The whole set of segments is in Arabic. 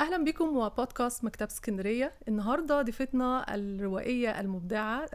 اهلا بكم وبودكاست مكتب اسكندريه النهارده ضيفتنا الروائيه المبدعه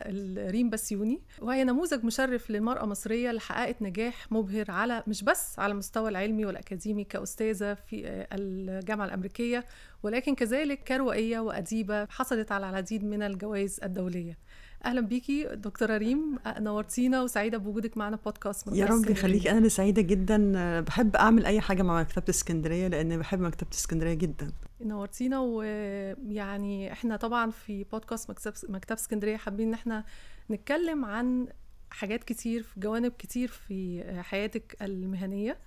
ريم بسيوني وهي نموذج مشرف للمراه المصريه اللي حققت نجاح مبهر على مش بس على المستوى العلمي والاكاديمي كاستاذه في الجامعه الامريكيه ولكن كذلك كروائيه واديبه حصلت على العديد من الجوائز الدوليه اهلا بيكي دكتوره ريم نورتينا وسعيده بوجودك معنا بودكاست يا رب يخليك انا سعيده جدا بحب اعمل اي حاجه مع مكتبه اسكندريه لان بحب مكتبه اسكندريه جدا نورتينا ويعني احنا طبعا في بودكاست مكتب مكتب اسكندريه حابين ان احنا نتكلم عن حاجات كتير في جوانب كتير في حياتك المهنيه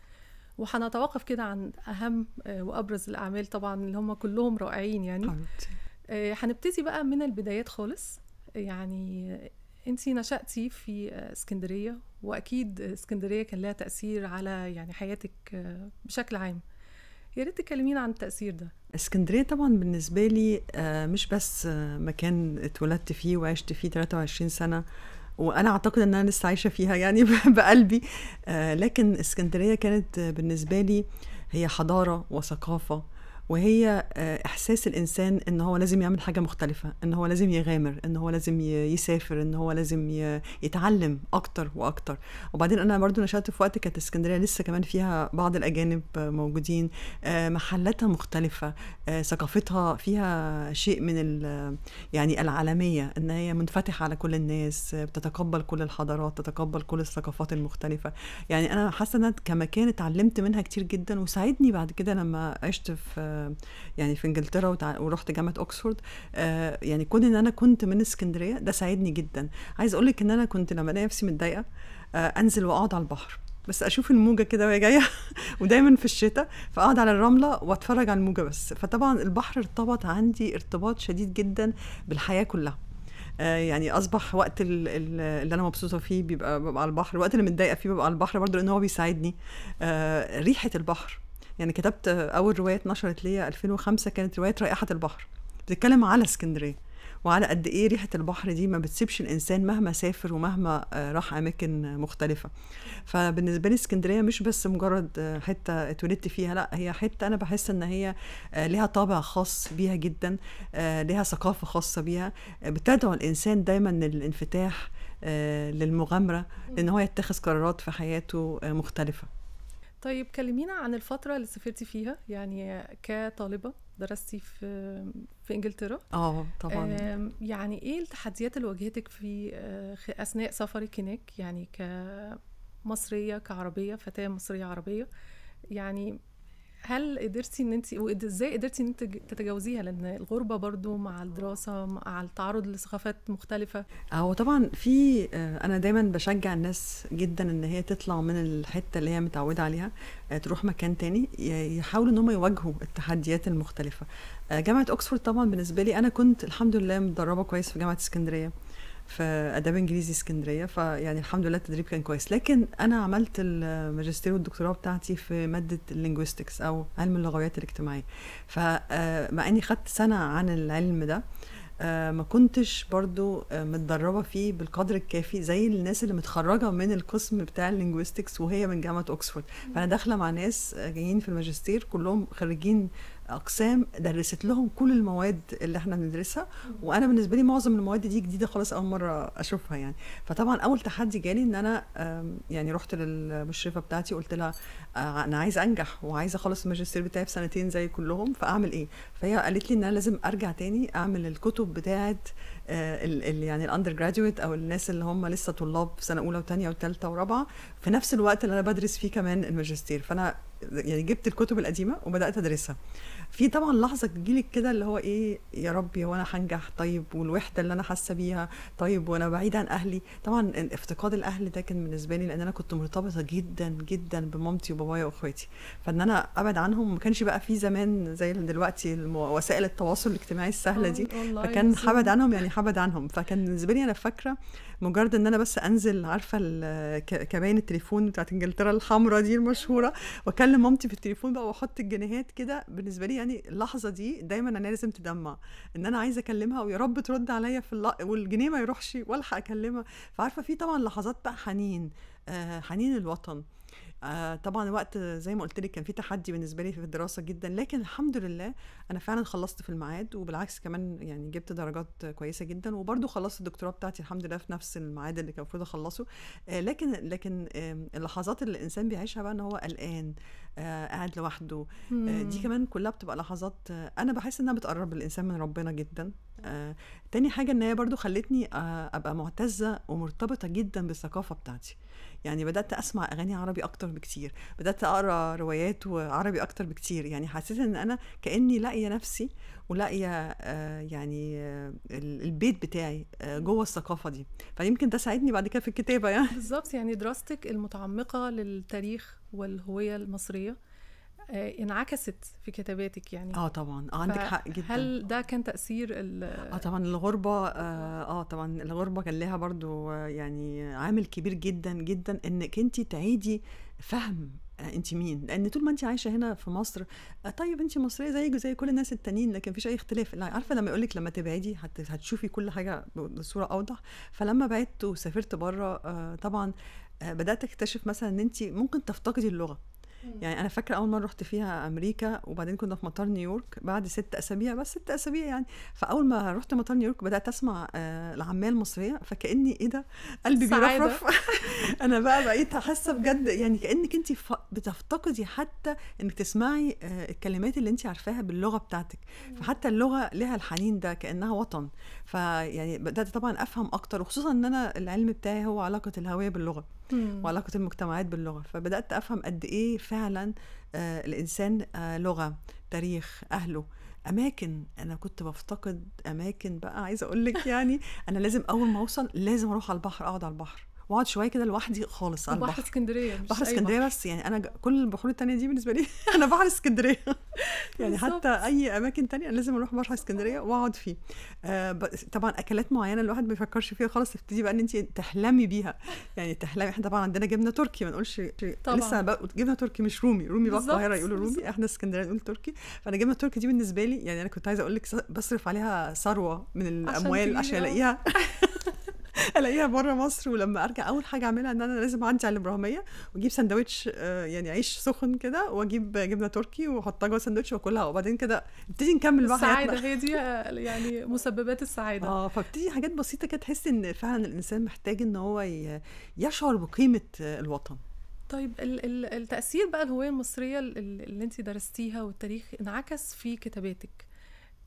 وهنتوقف كده عن اهم وابرز الاعمال طبعا اللي هم كلهم رائعين يعني آه، هنبتدي بقى من البدايات خالص يعني انت نشاتي في اسكندريه واكيد اسكندريه كان لها تاثير على يعني حياتك بشكل عام يا ريت تكلمينا عن التاثير ده اسكندريه طبعا بالنسبه لي آه، مش بس مكان اتولدت فيه وعشت فيه 23 سنه وانا اعتقد ان انا لسه عايشه فيها يعني بقلبي آه، لكن اسكندريه كانت بالنسبه لي هي حضاره وثقافه وهي آه، احساس الانسان ان هو لازم يعمل حاجه مختلفه ان هو لازم يغامر ان هو لازم يسافر ان هو لازم يتعلم اكتر واكتر وبعدين انا برضو نشأت في وقت كانت اسكندريه لسه كمان فيها بعض الاجانب موجودين آه، محلاتها مختلفه آه، ثقافتها فيها شيء من يعني العالميه ان هي منفتحه على كل الناس بتتقبل كل الحضارات تتقبل كل الثقافات المختلفه يعني انا حاسه ان كمكان اتعلمت منها كتير جدا وساعدني بعد كده لما عشت في يعني في انجلترا ورحت جامعه اوكسفورد آه، يعني كون ان انا كنت من اسكندريه ده ساعدني جدا عايز اقول لك ان انا كنت لما الاقي نفسي متضايقه آه، انزل واقعد على البحر بس اشوف الموجه كده وهي جايه ودايما في الشتاء فاقعد على الرمله واتفرج على الموجه بس فطبعا البحر ارتبط عندي ارتباط شديد جدا بالحياه كلها آه، يعني اصبح وقت اللي انا مبسوطه فيه بيبقى ببقى على البحر الوقت اللي متضايقه فيه ببقى على البحر برضه لان هو بيساعدني ريحه البحر يعني كتبت اول روايه اتنشرت ليا 2005 كانت روايه رائحه البحر بتتكلم على اسكندريه وعلى قد ايه ريحه البحر دي ما بتسيبش الانسان مهما سافر ومهما آه، راح اماكن مختلفه فبالنسبه لي اسكندريه مش بس مجرد آه، حته اتولدت فيها لا هي حته انا بحس ان هي آه، ليها طابع خاص بيها جدا ليها ثقافه خاصه بيها بتدعو الانسان دايما للانفتاح للمغامره ان هو يتخذ قرارات في حياته مختلفه طيب كلمينا عن الفترة اللي سافرتي فيها يعني كطالبة درستي في في انجلترا اه طبعا يعني ايه التحديات اللي واجهتك في آه، اثناء سفرك هناك يعني كمصرية كعربية فتاة مصرية عربية يعني هل قدرتي ان انت وازاي قدرتي ان انت تتجاوزيها لان الغربه برضو مع الدراسه مع التعرض لثقافات مختلفه هو طبعا في آه، انا دايما بشجع الناس جدا ان هي تطلع من الحته اللي هي متعوده عليها آه، تروح مكان تاني يحاولوا ان هم يواجهوا التحديات المختلفه آه، جامعه اوكسفورد طبعا بالنسبه لي انا كنت الحمد لله متدربه كويس في جامعه اسكندريه في اداب انجليزي اسكندريه فيعني الحمد لله التدريب كان كويس لكن انا عملت الماجستير والدكتوراه بتاعتي في ماده اللينجويستكس او علم اللغويات الاجتماعيه فمع آه، اني خدت سنه عن العلم ده آه، ما كنتش برضو آه، متدربة فيه بالقدر الكافي زي الناس اللي متخرجة من القسم بتاع اللينجويستكس وهي من جامعة أوكسفورد فأنا داخلة مع ناس جايين في الماجستير كلهم خريجين اقسام درست لهم كل المواد اللي احنا بندرسها وانا بالنسبه لي معظم المواد دي جديده خالص اول مره اشوفها يعني فطبعا اول تحدي جالي ان انا يعني رحت للمشرفه بتاعتي قلت لها آه، انا عايز انجح وعايزه اخلص الماجستير بتاعي في سنتين زي كلهم فاعمل ايه فهي قالت لي ان انا لازم ارجع تاني اعمل الكتب بتاعه آه، يعني الاندر جراديويت او الناس اللي هم لسه طلاب في سنه اولى وثانيه وثالثه ورابعه في نفس الوقت اللي انا بدرس فيه كمان الماجستير فانا يعني جبت الكتب القديمه وبدات ادرسها في طبعا لحظه تجيلك كده اللي هو ايه يا ربي هو انا هنجح طيب والوحده اللي انا حاسه بيها طيب وانا بعيد عن اهلي طبعا افتقاد الاهل ده كان بالنسبه لي لان انا كنت مرتبطه جدا جدا بمامتي وبابايا واخواتي فان انا ابعد عنهم ما كانش بقى في زمان زي دلوقتي وسائل التواصل الاجتماعي السهله دي آه، فكان حبد عنهم يعني حبد عنهم فكان بالنسبه لي انا فاكره مجرد ان انا بس انزل عارفه كباين التليفون بتاعت انجلترا الحمراء دي المشهوره واكلم مامتي في التليفون بقى واحط الجنيهات كده بالنسبه لي يعني اللحظه دي دايما انا لازم تدمع ان انا عايزه اكلمها ويا رب ترد عليا في الل... والجنيه ما يروحش والحق اكلمها فعارفه في طبعا لحظات بقى حنين آه حنين الوطن آه طبعا وقت زي ما قلت لك كان في تحدي بالنسبه لي في الدراسه جدا لكن الحمد لله انا فعلا خلصت في الميعاد وبالعكس كمان يعني جبت درجات كويسه جدا وبرده خلصت الدكتوراه بتاعتي الحمد لله في نفس الميعاد اللي كان المفروض اخلصه آه لكن لكن آه اللحظات اللي الانسان بيعيشها بقى ان هو قلقان آه قاعد لوحده آه دي كمان كلها بتبقى لحظات آه انا بحس انها بتقرب الانسان من ربنا جدا آه تاني حاجه ان هي برده خلتني آه ابقى معتزه ومرتبطه جدا بالثقافه بتاعتي يعني بدات اسمع اغاني عربي اكتر بكتير بدات اقرا روايات وعربي اكتر بكتير يعني حسيت ان انا كاني لاقيه نفسي ولاقيه آه، يعني آه، البيت بتاعي آه، جوه الثقافه دي فيمكن ده ساعدني بعد كده في الكتابه يعني بالظبط يعني دراستك المتعمقه للتاريخ والهويه المصريه آه، انعكست في كتاباتك يعني اه طبعا اه عندك حق جدا هل ده كان تاثير ال اه طبعا الغربه آه, اه طبعا الغربه كان لها برضو آه، يعني عامل كبير جدا جدا انك انت تعيدي فهم آه، انت مين لان طول ما انت عايشه هنا في مصر طيب انت مصريه زيك زي كل الناس التانيين لكن مفيش اي اختلاف لا عارفه لما يقول لك لما تبعدي هتشوفي كل حاجه بصوره اوضح فلما بعدت وسافرت بره طبعا بدات اكتشف مثلا ان انت ممكن تفتقدي اللغه يعني انا فاكره اول مره رحت فيها امريكا وبعدين كنا في مطار نيويورك بعد ست اسابيع بس ست اسابيع يعني فاول ما رحت مطار نيويورك بدات اسمع آه، العاميه المصريه فكاني ايه ده قلبي بيرفرف انا بقى بقيت حاسه بجد يعني كانك انت بتفتقدي حتى انك تسمعي آه، الكلمات اللي انت عارفاها باللغه بتاعتك فحتى اللغه لها الحنين ده كانها وطن فيعني بدات طبعا افهم اكتر وخصوصا ان انا العلم بتاعي هو علاقه الهويه باللغه مم. وعلاقه المجتمعات باللغه فبدات افهم قد ايه فعلا آه، الانسان آه، لغه تاريخ اهله اماكن انا كنت بفتقد اماكن بقى عايزه اقول لك يعني انا لازم اول ما اوصل لازم اروح على البحر اقعد على البحر واقعد شويه كده لوحدي خالص على البحر بحر اسكندريه مش بحر اسكندريه بس يعني انا كل البحور التانية دي بالنسبه لي انا بحر اسكندريه يعني حتى اي اماكن تانية انا لازم اروح بحر اسكندريه واقعد فيه آه طبعا اكلات معينه الواحد ما بيفكرش فيها خالص تبتدي بقى ان انت تحلمي بيها يعني تحلمي احنا طبعا عندنا جبنه تركي ما نقولش طبعا. لسه جبنه تركي مش رومي رومي بقى القاهره يقولوا رومي احنا اسكندريه نقول تركي فانا جبنه تركي دي بالنسبه لي يعني انا كنت عايزه اقول لك بصرف عليها ثروه من الاموال عشان الاقيها الاقيها بره مصر ولما ارجع اول حاجه اعملها ان انا لازم اعدي على الابراهيميه واجيب سندوتش آه، يعني عيش سخن كده واجيب جبنه تركي واحطها جوه السندوتش واكلها وبعدين كده نبتدي نكمل بقى السعاده هي دي آه، يعني مسببات السعاده اه فبتدي حاجات بسيطه كده تحس ان فعلا الانسان محتاج ان هو يشعر بقيمه الوطن طيب التأثير بقى الهوية المصرية اللي انت درستيها والتاريخ انعكس في كتاباتك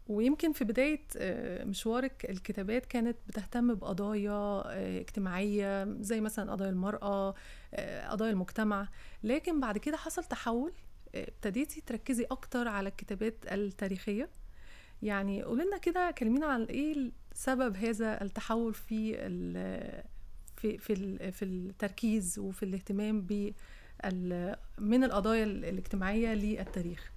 ويمكن في بداية آه، مشوارك الكتابات كانت بتهتم بقضايا آه، اجتماعية زي مثلا قضايا المرأة آه، قضايا المجتمع لكن بعد كده حصل تحول ابتديتي تركزي أكتر على الكتابات التاريخية يعني قولنا كده كلمينا عن ايه سبب هذا التحول في ال في في, في التركيز وفي الاهتمام ب من القضايا الاجتماعيه للتاريخ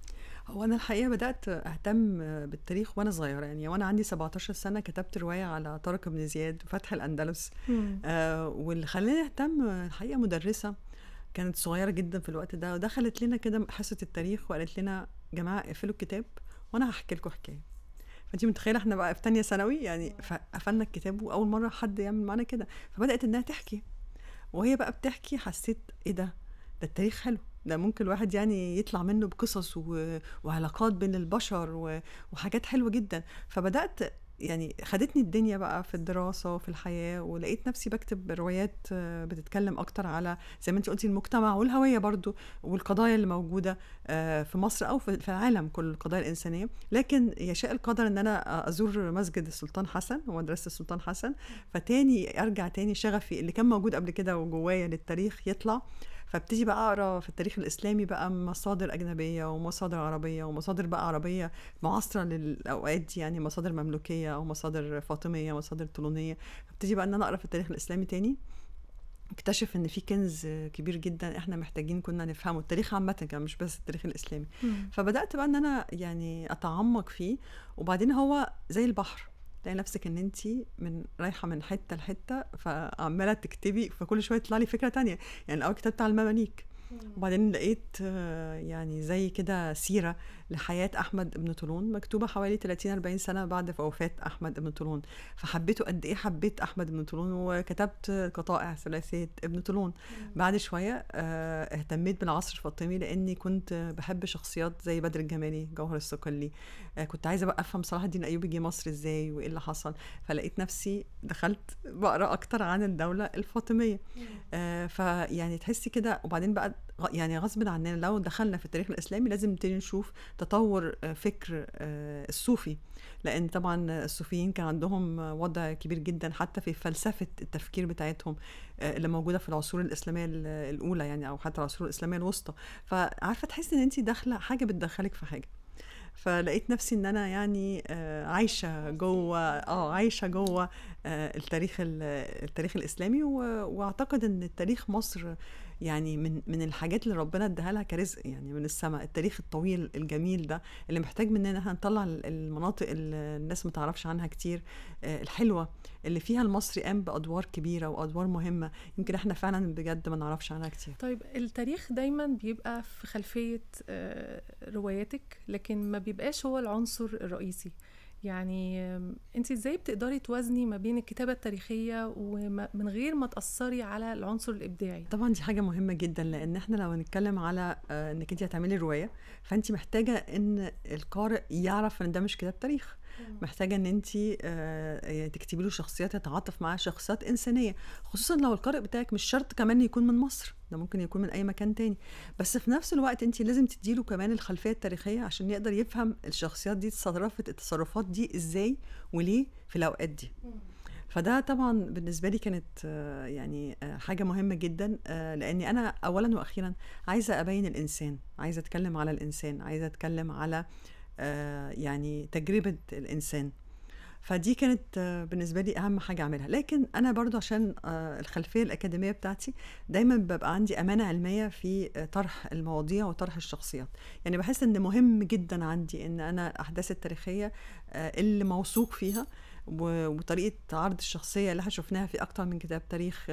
هو انا الحقيقه بدات اهتم بالتاريخ وانا صغيره يعني وانا عندي 17 سنه كتبت روايه على طارق بن زياد وفتح الاندلس آه واللي خلاني اهتم الحقيقه مدرسه كانت صغيره جدا في الوقت ده ودخلت لنا كده حصه التاريخ وقالت لنا جماعه اقفلوا الكتاب وانا هحكي لكم حكايه فانت متخيله احنا بقى في ثانيه ثانوي يعني فقفلنا الكتاب واول مره حد يعمل معانا كده فبدات انها تحكي وهي بقى بتحكي حسيت ايه ده ده التاريخ حلو ده ممكن الواحد يعني يطلع منه بقصص و... وعلاقات بين البشر و... وحاجات حلوه جدا فبدات يعني خدتني الدنيا بقى في الدراسة وفي الحياة ولقيت نفسي بكتب روايات آه، بتتكلم أكتر على زي ما أنت قلتي المجتمع والهوية برضو والقضايا اللي موجودة آه، في مصر أو في العالم كل القضايا الإنسانية لكن يشاء القدر أن أنا أزور مسجد السلطان حسن ومدرسة السلطان حسن فتاني أرجع تاني شغفي اللي كان موجود قبل كده وجوايا للتاريخ يطلع فابتدي بقى اقرا في التاريخ الاسلامي بقى مصادر اجنبيه ومصادر عربيه ومصادر بقى عربيه معاصره للاوقات دي يعني مصادر مملوكيه او مصادر فاطميه مصادر طولونيه فابتدي بقى ان انا اقرا في التاريخ الاسلامي تاني اكتشف ان في كنز كبير جدا احنا محتاجين كنا نفهمه التاريخ عامه كان مش بس التاريخ الاسلامي مم. فبدات بقى ان انا يعني اتعمق فيه وبعدين هو زي البحر تلاقي نفسك ان انت من رايحه من حته لحته فعماله تكتبي فكل شويه تطلع لي فكره تانية يعني الاول كتبت على المماليك وبعدين لقيت آه، يعني زي كده سيره لحياة أحمد بن طولون مكتوبة حوالي 30 40 سنة بعد وفاة أحمد بن طولون فحبيته قد إيه حبيت أحمد بن طولون وكتبت قطائع ثلاثية ابن طولون بعد شوية آه، اهتميت بالعصر الفاطمي لأني كنت بحب شخصيات زي بدر الجمالي جوهر الصقلي آه، كنت عايزة بقى أفهم صلاح الدين أيوبي جه مصر إزاي وإيه اللي حصل فلقيت نفسي دخلت بقرا أكتر عن الدولة الفاطمية آه، فيعني تحسي كده وبعدين بقى يعني غصب عننا لو دخلنا في التاريخ الاسلامي لازم نبتدي نشوف تطور آه، فكر آه، الصوفي لان طبعا الصوفيين كان عندهم وضع كبير جدا حتى في فلسفه التفكير بتاعتهم آه، اللي موجوده في العصور الاسلاميه الاولى يعني او حتى العصور الاسلاميه الوسطى فعارفه تحسي ان انت داخله حاجه بتدخلك في حاجه فلقيت نفسي ان انا يعني عايشه جوه اه عايشه جوه التاريخ التاريخ الاسلامي واعتقد ان تاريخ مصر يعني من من الحاجات اللي ربنا اداها لها كرزق يعني من السماء التاريخ الطويل الجميل ده اللي محتاج مننا ان احنا نطلع المناطق اللي الناس ما تعرفش عنها كتير آه، الحلوه اللي فيها المصري قام بادوار كبيره وادوار مهمه يمكن احنا فعلا بجد ما نعرفش عنها كتير طيب التاريخ دايما بيبقى في خلفيه آه، رواياتك لكن ما بيبقاش هو العنصر الرئيسي يعني انت ازاي بتقدري توازني ما بين الكتابه التاريخيه ومن غير ما تاثري على العنصر الابداعي طبعا دي حاجه مهمه جدا لان احنا لو هنتكلم على آه، انك انت هتعملي روايه فانت محتاجه ان القارئ يعرف ان ده مش كتاب تاريخ محتاجه ان انت آه، يعني تكتبي له شخصيات يتعاطف معاها شخصيات انسانيه خصوصا لو القارئ بتاعك مش شرط كمان يكون من مصر ده ممكن يكون من اي مكان تاني بس في نفس الوقت انت لازم تديله كمان الخلفيه التاريخيه عشان يقدر يفهم الشخصيات دي اتصرفت التصرفات دي ازاي وليه في الاوقات دي فده طبعا بالنسبه لي كانت آه، يعني آه، حاجه مهمه جدا لاني انا اولا واخيرا عايزه ابين الانسان عايزه اتكلم على الانسان عايزه اتكلم على آه، يعني تجربه الانسان فدي كانت آه، بالنسبه لي اهم حاجه اعملها لكن انا برضو عشان آه، الخلفيه الاكاديميه بتاعتي دايما ببقى عندي امانه علميه في طرح المواضيع وطرح الشخصيات يعني بحس ان مهم جدا عندي ان انا الاحداث التاريخيه اللي موثوق فيها وطريقه عرض الشخصيه اللي احنا شفناها في اكتر من كتاب تاريخ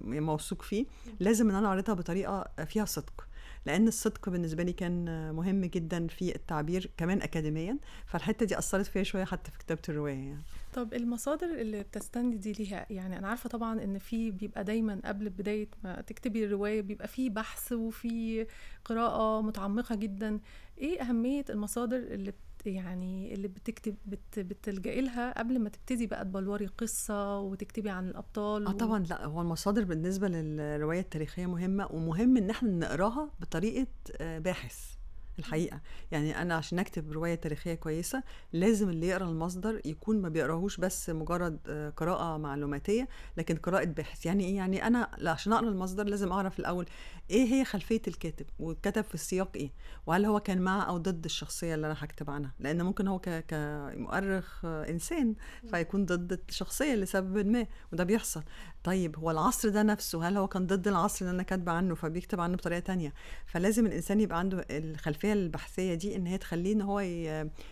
موثوق فيه لازم ان انا اعرضها بطريقه فيها صدق لان الصدق بالنسبه لي كان مهم جدا في التعبير كمان اكاديميا فالحته دي اثرت فيا شويه حتى في كتابه الروايه يعني. طب المصادر اللي بتستندي دي ليها يعني انا عارفه طبعا ان في بيبقى دايما قبل بدايه ما تكتبي الروايه بيبقى في بحث وفي قراءه متعمقه جدا ايه اهميه المصادر اللي يعني اللي بتكتب بت بتلجئي لها قبل ما تبتدي بقى تبلوري قصه وتكتبي عن الابطال اه و... طبعا لا هو المصادر بالنسبه للروايه التاريخيه مهمه ومهم ان احنا نقراها بطريقه آه، باحث الحقيقه يعني انا عشان اكتب روايه تاريخيه كويسه لازم اللي يقرا المصدر يكون ما بيقراهوش بس مجرد آه، قراءه معلوماتيه لكن قراءه باحث يعني ايه يعني انا عشان اقرا المصدر لازم اعرف الاول ايه هي خلفيه الكاتب واتكتب في السياق ايه وهل هو كان مع او ضد الشخصيه اللي انا هكتب عنها لان ممكن هو كمؤرخ آه، انسان فيكون ضد الشخصيه لسبب ما وده بيحصل طيب هو العصر ده نفسه هل هو كان ضد العصر اللي انا كاتبه عنه فبيكتب عنه بطريقه تانية فلازم الانسان يبقى عنده الخلفيه البحثيه دي ان هي تخليه ان هو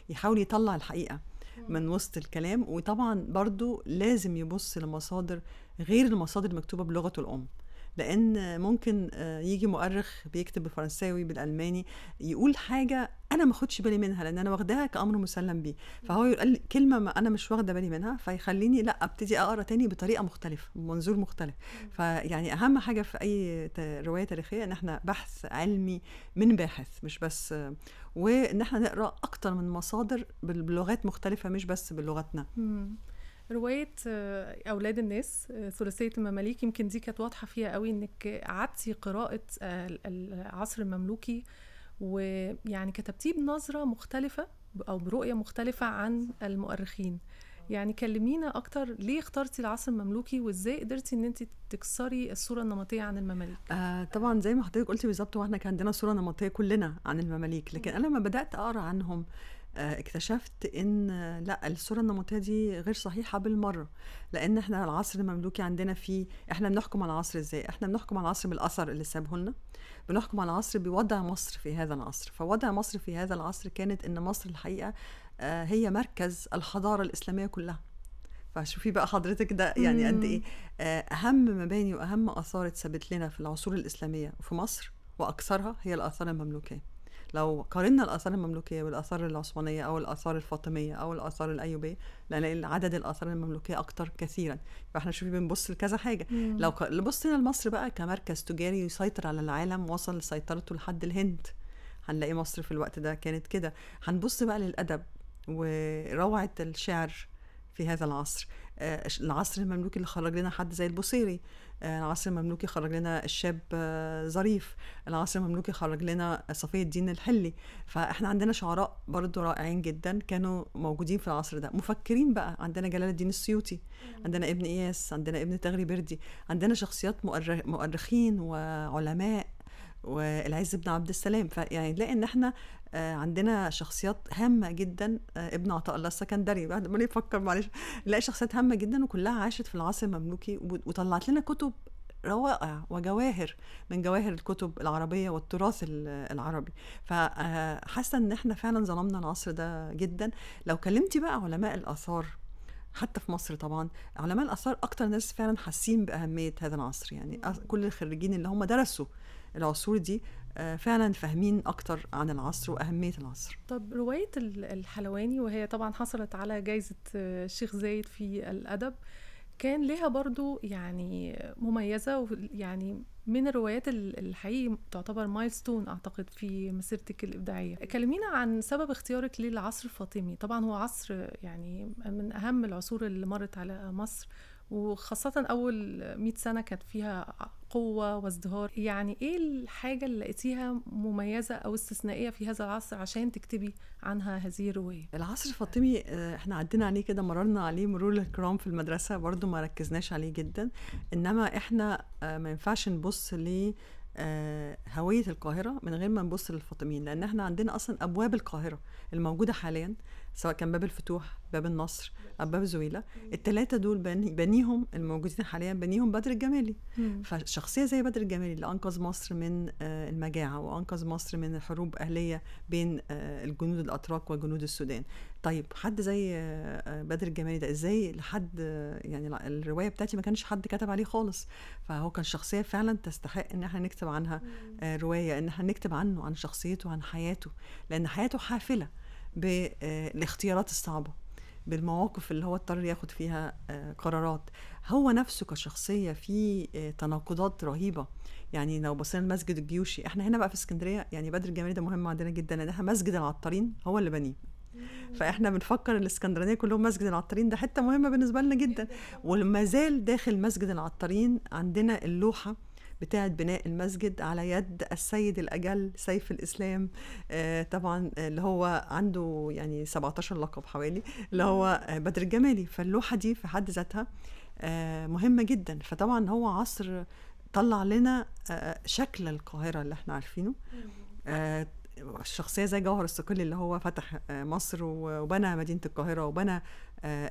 يحاول يطلع الحقيقه من وسط الكلام وطبعا برضو لازم يبص لمصادر غير المصادر المكتوبه بلغته الام لان ممكن آه، يجي مؤرخ بيكتب بالفرنساوي بالالماني يقول حاجه انا ما اخدش بالي منها لان انا واخداها كامر مسلم بيه فهو يقول كلمه ما انا مش واخده بالي منها فيخليني لا ابتدي اقرا تاني بطريقه مختلفه بمنظور مختلف فيعني اهم حاجه في اي روايه تاريخيه ان احنا بحث علمي من باحث مش بس وان احنا نقرا اكتر من مصادر بلغات مختلفه مش بس بلغتنا روايه آه، اولاد الناس آه، ثلاثيه المماليك يمكن دي كانت واضحه فيها قوي انك قعدتي قراءه آه، العصر المملوكي ويعني كتبتيه بنظره مختلفه او برؤيه مختلفه عن المؤرخين يعني كلمينا اكتر ليه اخترتي العصر المملوكي وازاي قدرتي ان انت تكسري الصوره النمطيه عن المماليك آه طبعا زي ما حضرتك قلتي بالظبط واحنا كان عندنا صوره نمطيه كلنا عن المماليك لكن انا لما بدات اقرا عنهم آه، اكتشفت ان لا الصوره النمطيه دي غير صحيحه بالمره لان احنا العصر المملوكي عندنا فيه احنا بنحكم على العصر ازاي احنا بنحكم على العصر بالاثر اللي سابه لنا بنحكم على العصر بوضع مصر في هذا العصر فوضع مصر في هذا العصر كانت ان مصر الحقيقه آه، هي مركز الحضاره الاسلاميه كلها فشوفي بقى حضرتك ده يعني قد ايه آه، اهم مباني واهم اثار اتثبت لنا في العصور الاسلاميه في مصر واكثرها هي الاثار المملوكيه لو قارنا الآثار المملوكية بالآثار العثمانية أو الآثار الفاطمية أو الآثار الأيوبية لأن عدد الآثار المملوكية أكتر كثيرا فإحنا شوفي بنبص لكذا حاجة مم. لو بصينا لمصر بقى كمركز تجاري يسيطر على العالم وصل سيطرته لحد الهند هنلاقي مصر في الوقت ده كانت كده هنبص بقى للأدب وروعة الشعر في هذا العصر آه، العصر المملوكي اللي خرج لنا حد زي البوصيري العصر المملوكي خرج لنا الشاب آه، ظريف العصر المملوكي خرج لنا صفي الدين الحلي فاحنا عندنا شعراء برضو رائعين جدا كانوا موجودين في العصر ده مفكرين بقى عندنا جلال الدين السيوطي عندنا ابن اياس عندنا ابن تغري بردي عندنا شخصيات مؤرخين وعلماء والعز بن عبد السلام فيعني نلاقي ان احنا آه، عندنا شخصيات هامه جدا آه، ابن عطاء الله السكندري بعد ما نفكر معلش نلاقي شخصيات هامه جدا وكلها عاشت في العصر المملوكي وطلعت لنا كتب روائع وجواهر من جواهر الكتب العربيه والتراث العربي فحاسه آه، ان احنا فعلا ظلمنا العصر ده جدا لو كلمتي بقى علماء الاثار حتى في مصر طبعا علماء الاثار اكتر ناس فعلا حاسين باهميه هذا العصر يعني كل الخريجين اللي هم درسوا العصور دي آه، فعلا فاهمين اكتر عن العصر واهميه العصر طب روايه الحلواني وهي طبعا حصلت على جائزه آه، الشيخ زايد في الادب كان لها برضو يعني مميزة يعني من الروايات الحقيقي تعتبر مايلستون أعتقد في مسيرتك الإبداعية كلمينا عن سبب اختيارك للعصر الفاطمي طبعا هو عصر يعني من أهم العصور اللي مرت على مصر وخاصة أول مئة سنة كانت فيها قوة وازدهار يعني ايه الحاجة اللي لقيتيها مميزة او استثنائية في هذا العصر عشان تكتبي عنها هذه الرواية العصر الفاطمي آه، احنا عدينا عليه كده مررنا عليه مرور الكرام في المدرسة برضو ما ركزناش عليه جدا انما احنا آه، ما ينفعش نبص ل آه، هوية القاهرة من غير ما نبص للفاطميين لأن احنا عندنا أصلا أبواب القاهرة الموجودة حاليا سواء كان باب الفتوح باب النصر او باب زويله الثلاثه دول بني بنيهم الموجودين حاليا بنيهم بدر الجمالي فشخصيه زي بدر الجمالي اللي انقذ مصر من آه، المجاعه وانقذ مصر من حروب اهليه بين آه، الجنود الاتراك وجنود السودان طيب حد زي آه، بدر الجمالي ده ازاي لحد يعني الروايه بتاعتي ما كانش حد كتب عليه خالص فهو كان شخصيه فعلا تستحق ان احنا نكتب عنها روايه ان احنا نكتب عنه عن شخصيته عن حياته لان حياته حافله بالاختيارات آه، الصعبة بالمواقف اللي هو اضطر ياخد فيها آه، قرارات هو نفسه كشخصية في آه، تناقضات رهيبة يعني لو بصينا المسجد الجيوشي احنا هنا بقى في اسكندرية يعني بدر الجمالي ده مهم عندنا جدا لان احنا مسجد العطارين هو اللي بنيه فاحنا بنفكر الاسكندرانيه كلهم مسجد العطارين ده حته مهمه بالنسبه لنا جدا وما زال داخل مسجد العطارين عندنا اللوحه بتاعة بناء المسجد على يد السيد الأجل سيف الإسلام آه، طبعا اللي هو عنده يعني 17 لقب حوالي اللي هو بدر الجمالي فاللوحة دي في حد ذاتها آه، مهمة جدا فطبعا هو عصر طلع لنا آه، شكل القاهرة اللي احنا عارفينه الشخصيه زي جوهر الصقلي اللي هو فتح مصر وبنى مدينه القاهره وبنى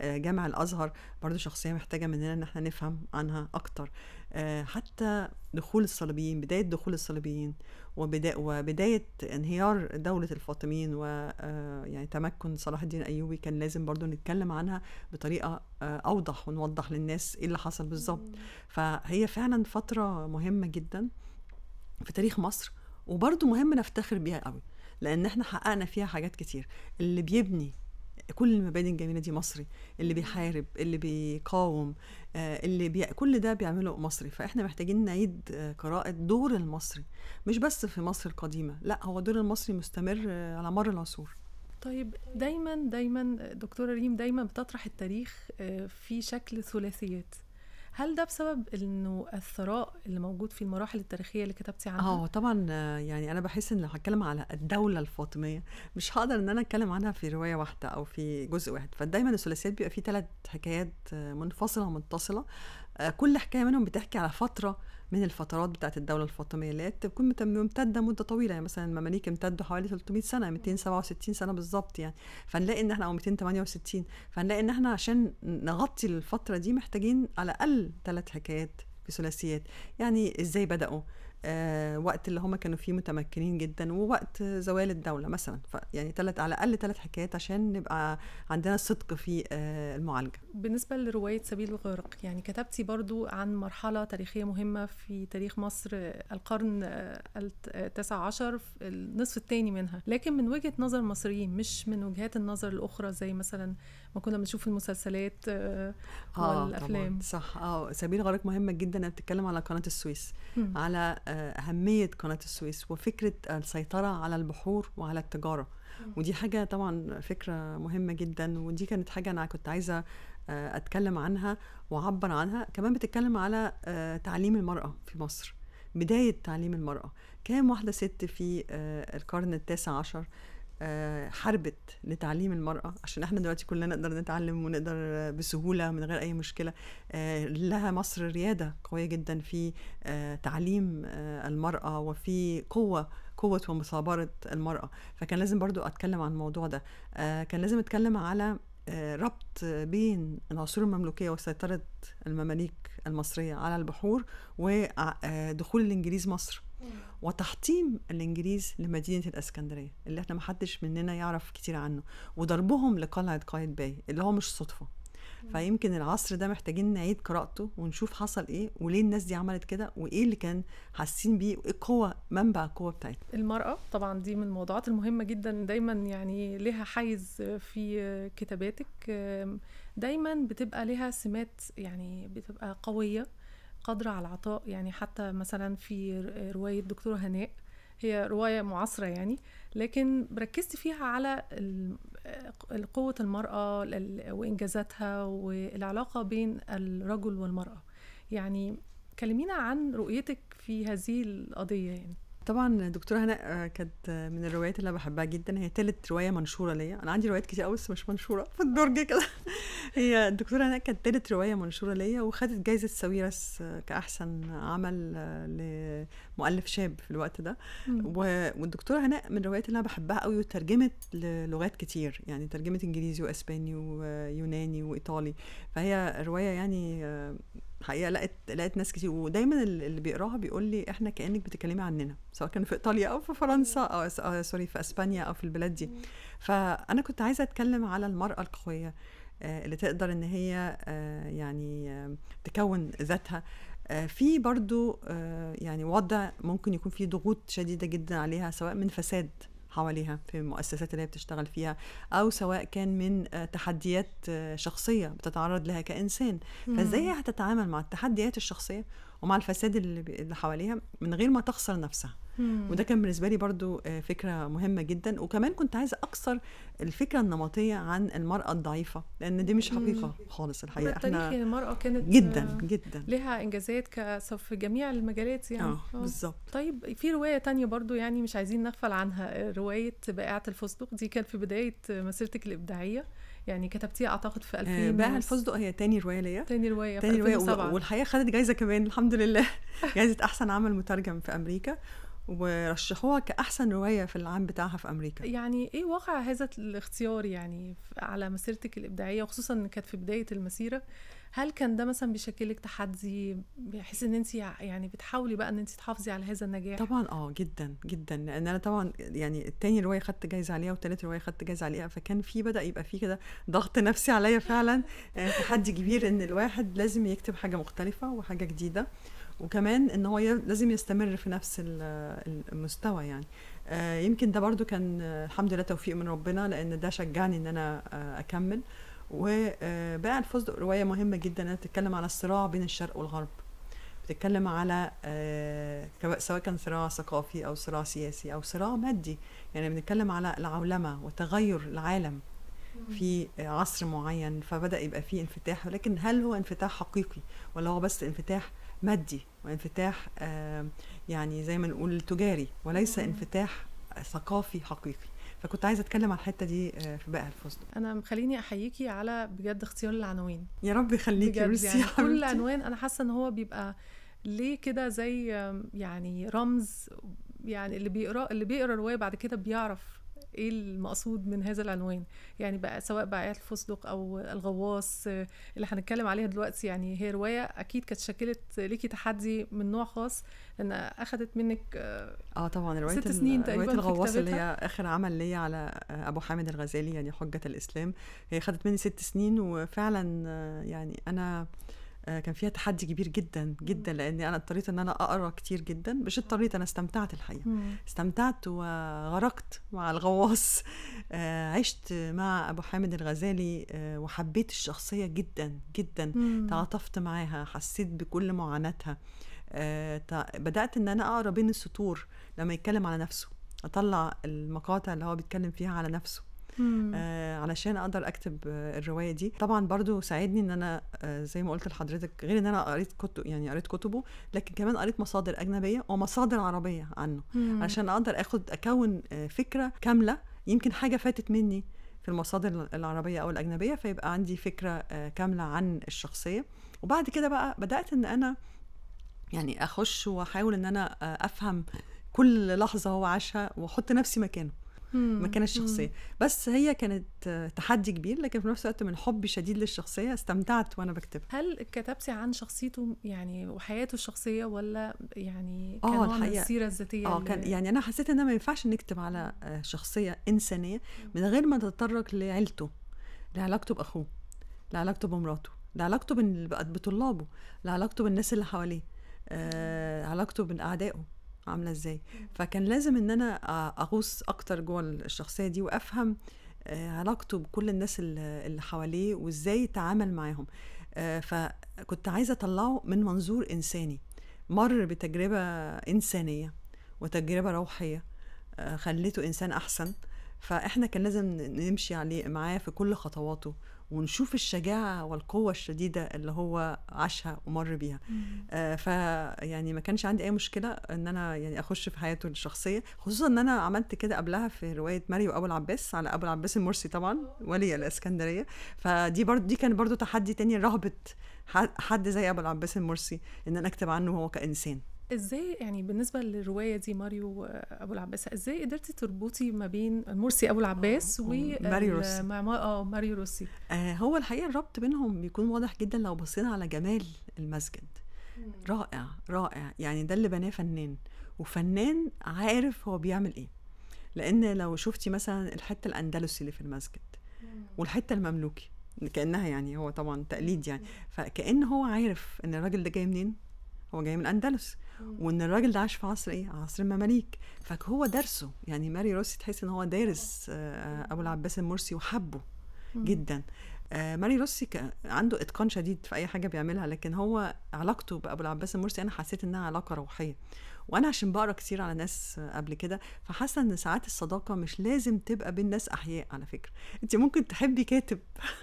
جامع الازهر برضو شخصيه محتاجه مننا ان احنا نفهم عنها اكتر آه، حتى دخول الصليبيين بداية دخول الصليبيين وبداية انهيار دولة الفاطميين و آه، يعني تمكن صلاح الدين الأيوبي كان لازم برضو نتكلم عنها بطريقة آه، أوضح ونوضح للناس إيه اللي حصل بالظبط فهي فعلا فترة مهمة جدا في تاريخ مصر وبرضو مهم نفتخر بيها قوي لأن احنا حققنا فيها حاجات كتير اللي بيبني كل المبادئ الجميله دي مصري اللي بيحارب اللي بيقاوم آه، اللي بي... كل ده بيعمله مصري فاحنا محتاجين نعيد آه، قراءه دور المصري مش بس في مصر القديمه لا هو دور المصري مستمر آه، على مر العصور طيب دايما دايما دكتوره ريم دايما بتطرح التاريخ في شكل ثلاثيات هل ده بسبب انه الثراء اللي موجود في المراحل التاريخيه اللي كتبتي عنها اه طبعا يعني انا بحس ان لو هتكلم على الدوله الفاطميه مش هقدر ان انا اتكلم عنها في روايه واحده او في جزء واحد فدايما الثلاثيات بيبقى فيه ثلاث حكايات منفصله ومتصله آه، كل حكايه منهم بتحكي على فتره من الفترات بتاعت الدوله الفاطميه اللي هي بتكون ممتده مده طويله يعني مثلا المماليك امتدوا حوالي 300 سنه 267 سنه بالظبط يعني فنلاقي ان احنا او 268 فنلاقي ان احنا عشان نغطي الفتره دي محتاجين على الاقل ثلاث حكايات في ثلاثيات يعني ازاي بداوا آه، وقت اللي هم كانوا فيه متمكنين جدا ووقت زوال الدوله مثلا يعني ثلاث على الاقل ثلاث حكايات عشان نبقى عندنا صدق في آه، المعالجه بالنسبه لروايه سبيل الغرق يعني كتبتي برضو عن مرحله تاريخيه مهمه في تاريخ مصر آه، القرن التاسع عشر النصف الثاني منها لكن من وجهه نظر المصريين مش من وجهات النظر الاخرى زي مثلا ما كنا بنشوف المسلسلات آه, آه، والافلام طبعًا. صح اه سبيل غرق مهمه جدا انا بتتكلم على قناه السويس م. على آه، اهميه قناه السويس وفكره السيطره على البحور وعلى التجاره م. ودي حاجه طبعا فكره مهمه جدا ودي كانت حاجه انا كنت عايزه آه، اتكلم عنها واعبر عنها كمان بتتكلم على تعليم المراه في مصر بدايه تعليم المراه كام واحده ست في القرن التاسع عشر آه، حربت لتعليم المرأة عشان احنا دلوقتي كلنا نقدر نتعلم ونقدر بسهولة من غير أي مشكلة آه، لها مصر ريادة قوية جدا في آه، تعليم المرأة وفي قوة قوة ومثابرة المرأة فكان لازم برضو أتكلم عن الموضوع ده كان لازم أتكلم على ربط بين العصور المملوكية وسيطرة المماليك المصرية على البحور ودخول الإنجليز مصر وتحطيم الانجليز لمدينه الاسكندريه اللي احنا محدش مننا يعرف كتير عنه وضربهم لقلعه قايتباي اللي هو مش صدفه فيمكن العصر ده محتاجين نعيد قراءته ونشوف حصل ايه وليه الناس دي عملت كده وايه اللي كان حاسين بيه وايه القوه منبع القوه بتاعتها المراه طبعا دي من الموضوعات المهمه جدا دايما يعني لها حيز في كتاباتك دايما بتبقى لها سمات يعني بتبقى قويه قادرة على العطاء يعني حتى مثلا في رواية دكتورة هناء هي رواية معاصرة يعني لكن ركزت فيها على قوة المرأة وإنجازاتها والعلاقة بين الرجل والمرأة يعني كلمينا عن رؤيتك في هذه القضية يعني طبعا دكتورة هنا آه، كانت من الروايات اللي انا بحبها جدا هي تالت رواية منشورة ليا انا عندي روايات كتير قوي بس مش منشورة في الدرج كده هي الدكتورة هنا كانت تالت رواية منشورة ليا وخدت جايزة ساويرس آه، كأحسن عمل آه، لمؤلف شاب في الوقت ده والدكتورة هنا من الروايات اللي انا بحبها قوي وترجمت للغات كتير يعني ترجمت انجليزي واسباني ويوناني وايطالي فهي رواية يعني حقيقه لقيت لقيت ناس كتير ودايما اللي بيقراها بيقول لي احنا كانك بتتكلمي عننا سواء كان في ايطاليا او في فرنسا او سوري في اسبانيا او في البلاد دي فانا كنت عايزه اتكلم على المراه القويه آه، اللي تقدر ان هي آه، يعني آه، تكون ذاتها في برضو يعني وضع ممكن يكون فيه ضغوط شديده جدا عليها سواء من فساد حواليها في المؤسسات اللي هي بتشتغل فيها او سواء كان من آه، تحديات آه، شخصيه بتتعرض لها كانسان فازاي هتتعامل مع التحديات الشخصيه ومع الفساد اللي حواليها من غير ما تخسر نفسها مم. وده كان بالنسبه لي برضو آه، فكره مهمه جدا وكمان كنت عايزه اكسر الفكره النمطيه عن المراه الضعيفه لان دي مش حقيقه خالص الحقيقه احنا المراه كانت جدا جدا لها انجازات في جميع المجالات يعني آه،, اه بالظبط طيب في روايه تانية برضو يعني مش عايزين نغفل عنها آه، روايه بائعه الفستق دي كانت في بدايه مسيرتك الابداعيه يعني كتبتيها اعتقد في 2000 آه بقى الفستق هي تاني روايه ليا تاني روايه تاني روايه والحقيقه خدت جايزه كمان الحمد لله جايزه احسن عمل مترجم في امريكا ورشحوها كأحسن رواية في العام بتاعها في أمريكا يعني إيه واقع هذا الاختيار يعني على مسيرتك الإبداعية وخصوصا إن كانت في بداية المسيرة هل كان ده مثلا بيشكلك تحدي بحيث ان انت يعني بتحاولي بقى ان انت تحافظي على هذا النجاح طبعا اه جدا جدا لان انا طبعا يعني التاني روايه خدت جايزه عليها والتالت روايه خدت جايزه عليها فكان في بدا يبقى في كده ضغط نفسي عليا فعلا آه، تحدي كبير ان الواحد لازم يكتب حاجه مختلفه وحاجه جديده وكمان ان هو لازم يستمر في نفس المستوى يعني آه، يمكن ده برضو كان آه، الحمد لله توفيق من ربنا لان ده شجعني ان انا آه، اكمل وبقى الفستق روايه مهمه جدا انها بتتكلم على الصراع بين الشرق والغرب بتتكلم على سواء كان صراع ثقافي او صراع سياسي او صراع مادي يعني بنتكلم على العولمه وتغير العالم في عصر معين فبدا يبقى فيه انفتاح ولكن هل هو انفتاح حقيقي ولا هو بس انفتاح مادي وانفتاح يعني زي ما نقول تجاري وليس انفتاح ثقافي حقيقي فكنت عايزه اتكلم على الحته دي آه، في بقى الفصل انا مخليني احييكي على بجد اختيار العناوين يا رب يخليكي ميرسي يعني كل العنوان انا حاسه ان هو بيبقى ليه كده زي يعني رمز يعني اللي بيقرا اللي بيقرا روايه بعد كده بيعرف ايه المقصود من هذا العنوان يعني بقى سواء بقى الفستق او الغواص آه، اللي هنتكلم عليها دلوقتي يعني هي روايه اكيد كانت شكلت ليكي تحدي من نوع خاص لان اخذت منك آه،, اه طبعا روايه ست سنين تقريبا روايه الغواص اللي هي اخر عمل ليا على آه، ابو حامد الغزالي يعني حجه الاسلام هي اخدت مني ست سنين وفعلا يعني انا آه آه، كان فيها تحدي كبير جدا جدا لاني انا اضطريت ان انا اقرا كتير جدا مش اضطريت انا استمتعت الحقيقه استمتعت وغرقت مع الغواص آه، عشت مع ابو حامد الغزالي آه، وحبيت الشخصيه جدا جدا تعاطفت معاها حسيت بكل معاناتها بدات ان انا اقرا بين السطور لما يتكلم على نفسه اطلع المقاطع اللي هو بيتكلم فيها على نفسه آه علشان اقدر اكتب آه، الروايه دي طبعا برضو ساعدني ان انا آه زي ما قلت لحضرتك غير ان انا قريت كتب يعني قريت كتبه لكن كمان قريت مصادر اجنبيه ومصادر عربيه عنه مم. علشان اقدر اخد اكون آه فكره كامله يمكن حاجه فاتت مني في المصادر العربيه او الاجنبيه فيبقى عندي فكره آه كامله عن الشخصيه وبعد كده بقى بدات ان انا يعني اخش واحاول ان انا آه، افهم كل لحظه هو عاشها واحط نفسي مكانه ما الشخصية شخصيه بس هي كانت تحدي كبير لكن في نفس الوقت من حبي شديد للشخصيه استمتعت وانا بكتبها هل كتبتي عن شخصيته يعني وحياته الشخصيه ولا يعني كان آه السيره الذاتيه اه كان يعني انا حسيت ان ما ينفعش نكتب على آه، شخصيه انسانيه من غير ما نتطرق لعيلته لعلاقته باخوه لعلاقته بمراته لعلاقته بطلابه لعلاقته بالناس اللي حواليه آه، علاقته بأعدائه عامله ازاي فكان لازم ان انا اغوص اكتر جوه الشخصيه دي وافهم آه، علاقته بكل الناس اللي حواليه وازاي يتعامل معاهم آه، فكنت عايزه اطلعه من منظور انساني مر بتجربه انسانيه وتجربه روحيه آه، خليته انسان احسن فاحنا كان لازم نمشي عليه معاه في كل خطواته ونشوف الشجاعة والقوة الشديدة اللي هو عاشها ومر بيها آه فيعني ما كانش عندي أي مشكلة إن أنا يعني أخش في حياته الشخصية خصوصا إن أنا عملت كده قبلها في رواية ماري وأبو العباس على أبو العباس المرسي طبعا ولي الإسكندرية فدي برضو دي كان برضو تحدي تاني رهبة حد زي أبو العباس المرسي إن أنا أكتب عنه هو كإنسان ازاي يعني بالنسبه للروايه دي ماريو ابو العباس ازاي قدرتي تربطي ما بين مرسي ابو العباس آه، وماريو روسي اه ماريو روسي آه، هو الحقيقه الربط بينهم بيكون واضح جدا لو بصينا على جمال المسجد رائع رائع يعني ده اللي بناه فنان وفنان عارف هو بيعمل ايه لان لو شفتي مثلا الحته الاندلسي اللي في المسجد والحته المملوكي كانها يعني هو طبعا تقليد يعني فكان هو عارف ان الراجل ده جاي منين هو جاي من الاندلس وان الراجل ده عاش في عصر ايه عصر المماليك فهو درسه يعني ماري روسي تحس ان هو دارس آه، آه، ابو العباس المرسي وحبه جدا آه، ماري روسي عنده اتقان شديد في اي حاجه بيعملها لكن هو علاقته بابو العباس المرسي انا حسيت انها علاقه روحيه وانا عشان بقرا كتير على ناس قبل كده فحاسه ان ساعات الصداقه مش لازم تبقى بين ناس احياء على فكره انت ممكن تحبي كاتب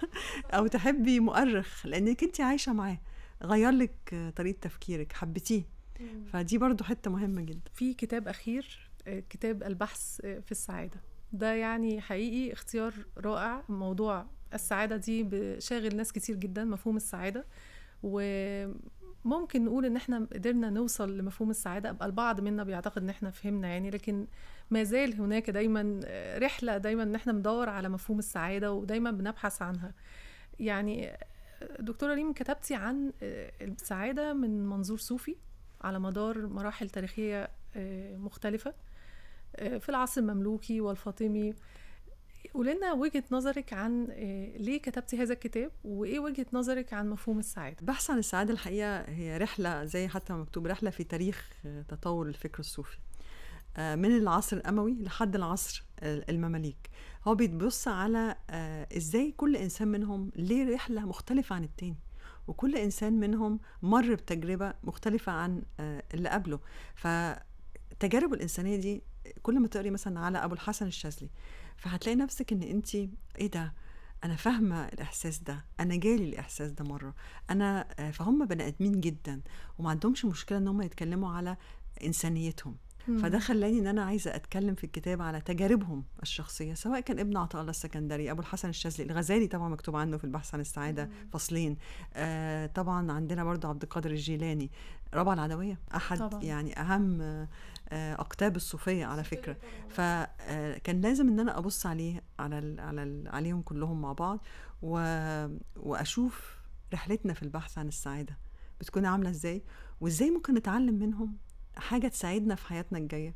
او تحبي مؤرخ لانك انت عايشه معاه غير لك طريقه تفكيرك حبيتيه فدي برضو حتة مهمة جدا في كتاب أخير آه، كتاب البحث آه، في السعادة ده يعني حقيقي اختيار رائع موضوع السعادة دي بشاغل ناس كتير جدا مفهوم السعادة وممكن نقول ان احنا قدرنا نوصل لمفهوم السعادة ابقى البعض منا بيعتقد ان احنا فهمنا يعني لكن ما زال هناك دايما آه، رحلة دايما ان احنا بندور على مفهوم السعادة ودايما بنبحث عنها يعني دكتورة ريم كتبتي عن السعادة من منظور صوفي على مدار مراحل تاريخية آه، مختلفة آه، في العصر المملوكي والفاطمي قولي لنا وجهه نظرك عن آه، ليه كتبتي هذا الكتاب وايه وجهه نظرك عن مفهوم السعاده بحث عن السعاده الحقيقه هي رحله زي حتى مكتوب رحله في تاريخ تطور الفكر الصوفي من العصر الاموي لحد العصر المماليك هو بيتبص على ازاي كل انسان منهم ليه رحله مختلفه عن التاني وكل انسان منهم مر بتجربه مختلفه عن آه، اللي قبله فالتجارب الانسانيه دي كل ما تقري مثلا على ابو الحسن الشاذلي فهتلاقي نفسك ان انت ايه ده انا فاهمه الاحساس ده انا جالي الاحساس ده مره انا آه، فهم بني ادمين جدا وما عندهمش مشكله ان هم يتكلموا على انسانيتهم فده خلاني ان انا عايزه اتكلم في الكتاب على تجاربهم الشخصيه سواء كان ابن عطاء الله السكندري ابو الحسن الشاذلي الغزالي طبعا مكتوب عنه في البحث عن السعاده فصلين آه طبعا عندنا برضه عبد القادر الجيلاني ربع العدويه احد طبعا. يعني اهم آه اقطاب الصوفيه على فكره فكان آه، لازم ان انا ابص عليه على الـ على الـ عليهم كلهم مع بعض و واشوف رحلتنا في البحث عن السعاده بتكون عامله ازاي وازاي ممكن نتعلم منهم حاجه تساعدنا في حياتنا الجايه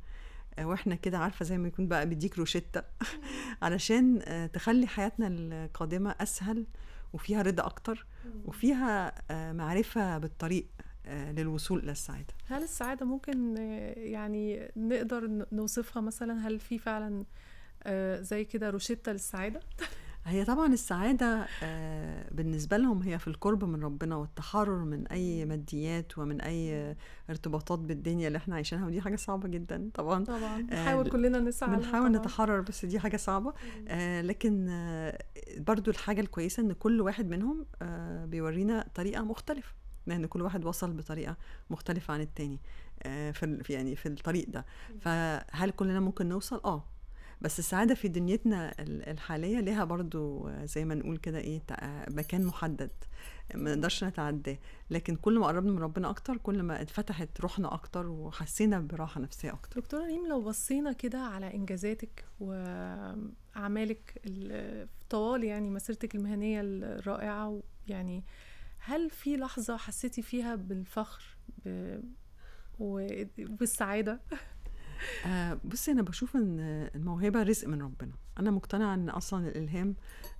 آه، واحنا كده عارفه زي ما يكون بقى بيديك روشته علشان آه، تخلي حياتنا القادمه اسهل وفيها رضا اكتر وفيها آه، معرفه بالطريق للوصول الى السعاده هل السعاده ممكن يعني نقدر نوصفها مثلا هل في فعلا زي كده روشته للسعاده هي طبعا السعادة آه، بالنسبة لهم هي في القرب من ربنا والتحرر من أي ماديات ومن أي ارتباطات بالدنيا اللي احنا عايشينها ودي حاجة صعبة جدا طبعا طبعا آه، نحاول كلنا نسعى بنحاول نتحرر بس دي حاجة صعبة آه، لكن برضو الحاجة الكويسة إن كل واحد منهم بيورينا طريقة مختلفة لأن يعني كل واحد وصل بطريقة مختلفة عن التاني في يعني في الطريق ده فهل كلنا ممكن نوصل؟ اه بس السعادة في دنيتنا الحالية لها برضو زي ما نقول كده ايه مكان محدد ما نقدرش نتعداه لكن كل ما قربنا من ربنا اكتر كل ما اتفتحت روحنا اكتر وحسينا براحة نفسية اكتر دكتورة ريم لو بصينا كده على انجازاتك واعمالك طوال يعني مسيرتك المهنية الرائعة يعني هل في لحظة حسيتي فيها بالفخر ب... آه، بصي انا بشوف ان الموهبه رزق من ربنا انا مقتنعه ان اصلا الالهام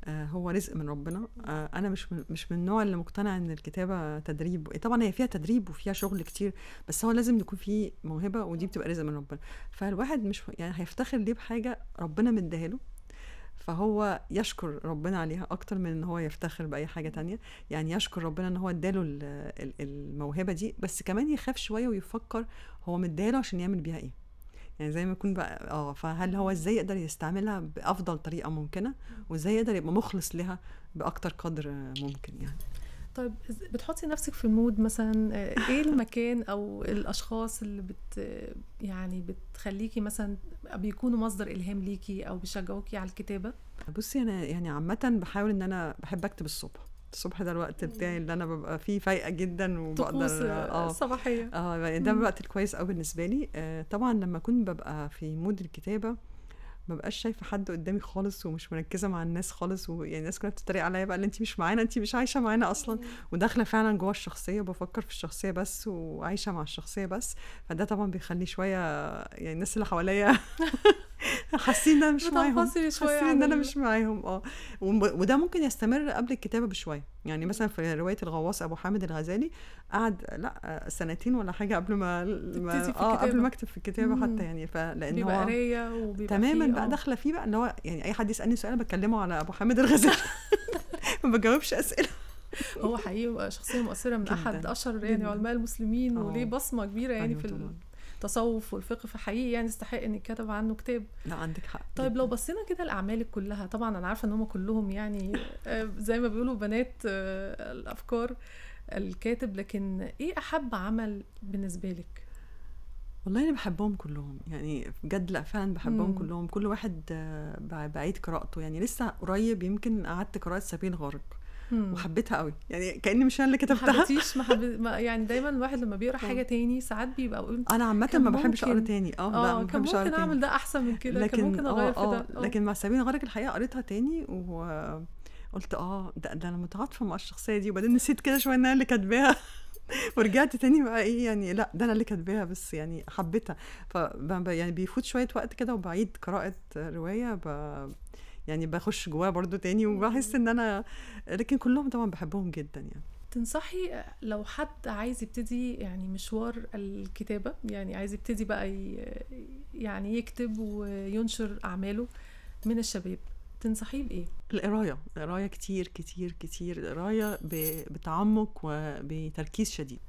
آه، هو رزق من ربنا آه، انا مش مش من النوع اللي مقتنع ان الكتابه تدريب طبعا هي فيها تدريب وفيها شغل كتير بس هو لازم يكون فيه موهبه ودي بتبقى رزق من ربنا فالواحد مش يعني هيفتخر ليه بحاجه ربنا مديها له فهو يشكر ربنا عليها اكتر من ان هو يفتخر باي حاجه تانية يعني يشكر ربنا ان هو اداله الموهبه دي بس كمان يخاف شويه ويفكر هو مديها عشان يعمل بيها ايه يعني زي ما يكون بقى اه فهل هو ازاي يقدر يستعملها بافضل طريقه ممكنه وازاي يقدر يبقى مخلص لها باكتر قدر آه، ممكن يعني طيب بتحطي نفسك في مود مثلا آه، ايه المكان او الاشخاص اللي بت يعني بتخليكي مثلا بيكونوا مصدر الهام ليكي او بيشجعوكي على الكتابه بصي انا يعني عامه بحاول ان انا بحب اكتب الصبح الصبح ده الوقت بتاعي اللي انا ببقى فيه فايقه جدا وبقدر اه الصباحيه اه ده الوقت الكويس قوي بالنسبه لي آه طبعا لما اكون ببقى في مود الكتابه ما بقاش شايفه حد قدامي خالص ومش مركزه مع الناس خالص ويعني الناس كلها بتتريق عليا بقى اللي انت مش معانا انت مش عايشه معانا اصلا وداخله فعلا جوه الشخصيه وبفكر في الشخصيه بس وعايشه مع الشخصيه بس فده طبعا بيخلي شويه يعني الناس اللي حواليا حاسين ان انا مش معاهم حاسين ان انا مش معاهم اه وده ممكن يستمر قبل الكتابه بشويه يعني مثلا في روايه الغواص ابو حامد الغزالي قعد لا سنتين ولا حاجه قبل ما, ما اه قبل ما اكتب في الكتابه حتى يعني فلان بيبقى هو قرايه وبيبقى تماما بقى آه. داخله فيه بقى اللي هو يعني اي حد يسالني سؤال بكلمه على ابو حامد الغزالي ما بجاوبش اسئله هو حقيقي شخصيه مؤثره من احد اشهر يعني علماء المسلمين وليه آه. بصمه كبيره يعني طيب في التصوف والفقه فحقيقي يعني يستحق ان يتكتب عنه كتاب لا عندك حق طيب لو بصينا كده لاعمالك كلها طبعا انا عارفه ان هم كلهم يعني آه، زي ما بيقولوا بنات آه، الافكار الكاتب لكن ايه احب عمل بالنسبه لك والله انا بحبهم كلهم يعني بجد لا فعلا بحبهم مم. كلهم كل واحد آه، بعيد قراءته يعني لسه قريب يمكن قعدت قراءه سبيل غارق وحبيتها قوي يعني كاني مش انا اللي كتبتها ما حبيتيش ما حبيت ما يعني دايما الواحد لما بيقرا آه. حاجه تاني ساعات بيبقى انا عامه ما بحبش اقرا تاني آه،, اه لا ما بحبش اقرا تاني اعمل ده احسن من كده لكن كان ممكن آه، اغير في ده لكن مع سابين غرق الحقيقه قريتها تاني و قلت اه ده, ده انا متعاطفه مع الشخصيه دي وبعدين نسيت كده شويه ان انا اللي كاتباها ورجعت تاني بقى ايه يعني لا ده انا اللي كاتباها بس يعني حبيتها ف يعني بيفوت شويه وقت كده وبعيد قراءه روايه يعني بخش جواه برضو تاني وبحس ان انا لكن كلهم طبعا بحبهم جدا يعني تنصحي لو حد عايز يبتدي يعني مشوار الكتابة يعني عايز يبتدي بقى يعني يكتب وينشر أعماله من الشباب تنصحيه بإيه؟ القراية القراية كتير كتير كتير القراية بتعمق وبتركيز شديد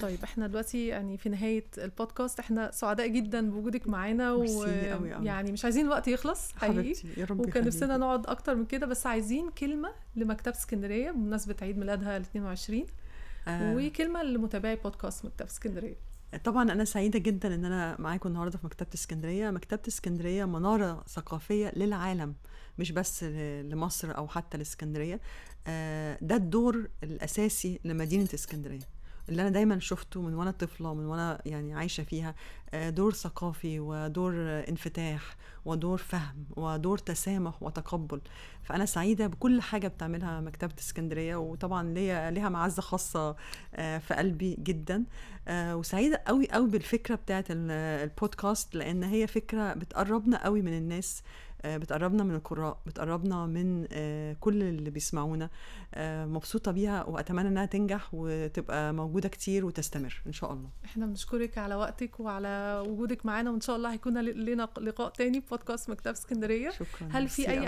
طيب احنا دلوقتي يعني في نهايه البودكاست احنا سعداء جدا بوجودك معانا ويعني مش عايزين الوقت يخلص حقيقي وكان نفسنا نقعد اكتر من كده بس عايزين كلمه لمكتبه اسكندريه بمناسبه عيد ميلادها ال 22 آه. وكلمه لمتابعي بودكاست مكتبه اسكندريه طبعا انا سعيده جدا ان انا معاكم النهارده في مكتبه اسكندريه مكتبه اسكندريه مناره ثقافيه للعالم مش بس لمصر او حتى لاسكندريه آه، ده الدور الاساسي لمدينه اسكندريه اللي انا دايما شفته من وانا طفله من وانا يعني عايشه فيها آه، دور ثقافي ودور انفتاح ودور فهم ودور تسامح وتقبل فانا سعيده بكل حاجه بتعملها مكتبه اسكندريه وطبعا ليا ليها معزه خاصه آه، في قلبي جدا آه، وسعيده قوي قوي بالفكره بتاعت البودكاست لان هي فكره بتقربنا قوي من الناس آه، بتقربنا من القراء بتقربنا من آه، كل اللي بيسمعونا آه، مبسوطة بيها وأتمنى أنها تنجح وتبقى موجودة كتير وتستمر إن شاء الله إحنا بنشكرك على وقتك وعلى وجودك معانا وإن شاء الله هيكون لنا لقاء تاني في بودكاست مكتبة اسكندرية شكرا هل في أي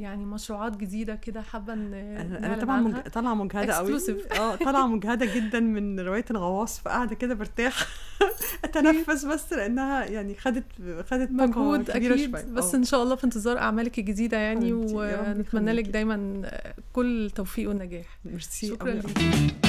يعني مشروعات جديدة كده حابة أنا طبعا طالعة مجهدة قوي اه طالعة مجهدة جدا من رواية الغواص فقاعدة كده برتاح أتنفس بس لأنها يعني خدت خدت مجهود أكيد بس إن شاء الله في انتظار اعمالك الجديده يعني ونتمنى لك دايما كل التوفيق ونجاح ميرسي شكرا لك